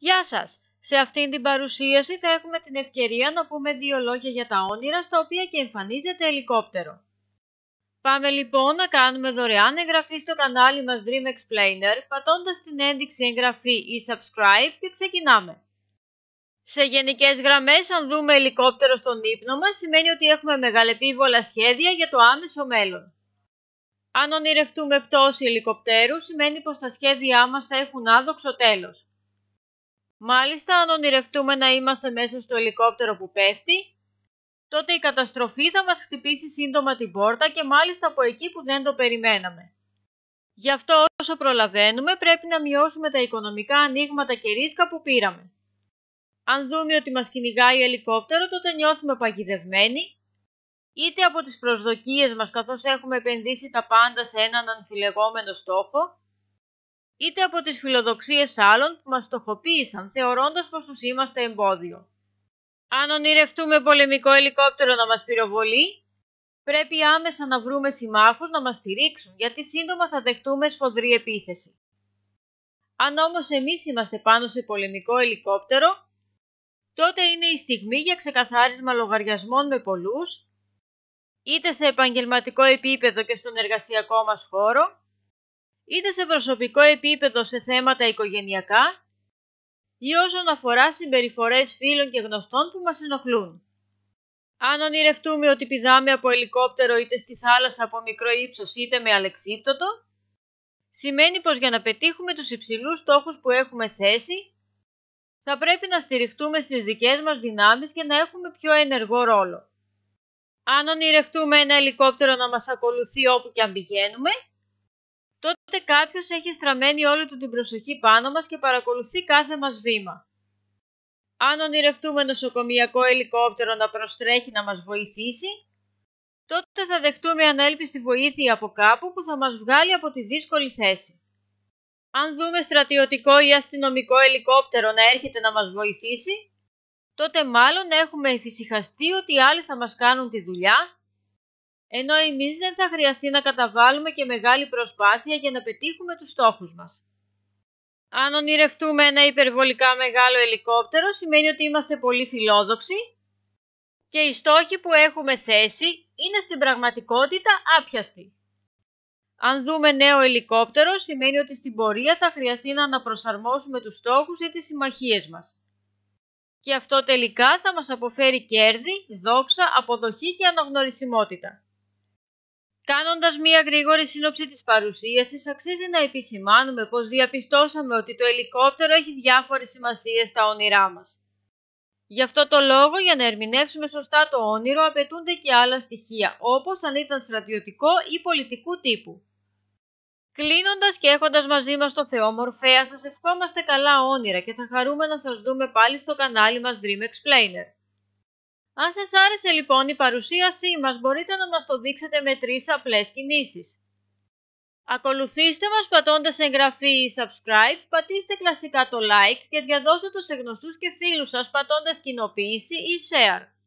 Γεια σας! Σε αυτήν την παρουσίαση θα έχουμε την ευκαιρία να πούμε δύο λόγια για τα όνειρα στα οποία και εμφανίζεται ελικόπτερο. Πάμε λοιπόν να κάνουμε δωρεάν εγγραφή στο κανάλι μας Dream Explainer πατώντας την ένδειξη εγγραφή ή subscribe και ξεκινάμε. Σε γενικές γραμμές αν δούμε ελικόπτερο στον ύπνο μας σημαίνει ότι έχουμε μεγαλεπίβολα σχέδια για το άμεσο μέλλον. Αν ονειρευτούμε πτώση ελικοπτέρου σημαίνει πως τα σχέδιά μας θα έχουν άδοξο τέλος. Μάλιστα, αν ονειρευτούμε να είμαστε μέσα στο ελικόπτερο που πέφτει, τότε η καταστροφή θα μας χτυπήσει σύντομα την πόρτα και μάλιστα από εκεί που δεν το περιμέναμε. Γι' αυτό όσο προλαβαίνουμε πρέπει να μειώσουμε τα οικονομικά ανοίγματα και ρίσκα που πήραμε. Αν δούμε ότι μας κυνηγάει ελικόπτερο τότε νιώθουμε παγιδευμένοι είτε από τις προσδοκίες μας καθώς έχουμε επενδύσει τα πάντα σε έναν αμφιλεγόμενο στόχο είτε από τις φιλοδοξίες άλλων που μας στοχοποίησαν θεωρώντας πως τους είμαστε εμπόδιο. Αν ονειρευτούμε πολεμικό ελικόπτερο να μας πυροβολεί, πρέπει άμεσα να βρούμε συμμάχους να μας στηρίξουν, γιατί σύντομα θα δεχτούμε σφοδρή επίθεση. Αν όμως εμείς είμαστε πάνω σε πολεμικό ελικόπτερο, τότε είναι η στιγμή για ξεκαθάρισμα λογαριασμών με πολλούς, είτε σε επαγγελματικό επίπεδο και στον εργασιακό μας χώρο, είτε σε προσωπικό επίπεδο σε θέματα οικογενειακά ή όσον αφορά συμπεριφορές φίλων και γνωστών που μας ενοχλούν. Αν ονειρευτούμε ότι πηδάμε από ελικόπτερο είτε στη θάλασσα από μικρό ύψος είτε με αλεξίπτωτο, σημαίνει πως για να πετύχουμε τους υψηλούς στόχους που έχουμε θέσει, θα πρέπει να στηριχτούμε στις δικές μας δυνάμεις και να έχουμε πιο ενεργό ρόλο. Αν ονειρευτούμε ένα ελικόπτερο να μας ακολουθεί όπου και αν πηγαίνουμε, τότε κάποιος έχει στραμμένη όλη του την προσοχή πάνω μας και παρακολουθεί κάθε μας βήμα. Αν ονειρευτούμε νοσοκομιακό ελικόπτερο να προστρέχει να μας βοηθήσει, τότε θα δεχτούμε ανέλπιστη βοήθεια από κάπου που θα μας βγάλει από τη δύσκολη θέση. Αν δούμε στρατιωτικό ή αστυνομικό ελικόπτερο να έρχεται να μας βοηθήσει, τότε μάλλον έχουμε εφησυχαστεί ότι οι άλλοι θα μας κάνουν τη δουλειά ενώ εμείς δεν θα χρειαστεί να καταβάλουμε και μεγάλη προσπάθεια για να πετύχουμε τους στόχους μας. Αν ονειρευτούμε ένα υπερβολικά μεγάλο ελικόπτερο σημαίνει ότι είμαστε πολύ φιλόδοξοι και οι στόχοι που έχουμε θέσει είναι στην πραγματικότητα άπιαστοι. Αν δούμε νέο ελικόπτερο σημαίνει ότι στην πορεία θα χρειαστεί να αναπροσαρμόσουμε τους στόχους ή τις συμμαχίες μας. Και αυτό τελικά θα μας αποφέρει κέρδη, δόξα, αποδοχή και αναγνωρισιμότητα. Κάνοντας μία γρήγορη σύνοψη της παρουσίασης, αξίζει να επισημάνουμε πως διαπιστώσαμε ότι το ελικόπτερο έχει διάφορες σημασίες στα όνειρά μας. Γι' αυτό το λόγο, για να ερμηνεύσουμε σωστά το όνειρο, απαιτούνται και άλλα στοιχεία, όπως αν ήταν στρατιωτικό ή πολιτικού τύπου. Κλείνοντας και έχοντας μαζί μας το Θεό Μορφέα, σας ευχόμαστε καλά όνειρα και θα χαρούμε να σας δούμε πάλι στο κανάλι μας Dream Explainer. Αν σας άρεσε λοιπόν η παρουσίασή μας, μπορείτε να μας το δείξετε με τρεις απλές κινήσεις. Ακολουθήστε μας πατώντας εγγραφή ή subscribe, πατήστε κλασικά το like και διαδώστε το σε γνωστούς και φίλους σας πατώντας κοινοποίηση ή share.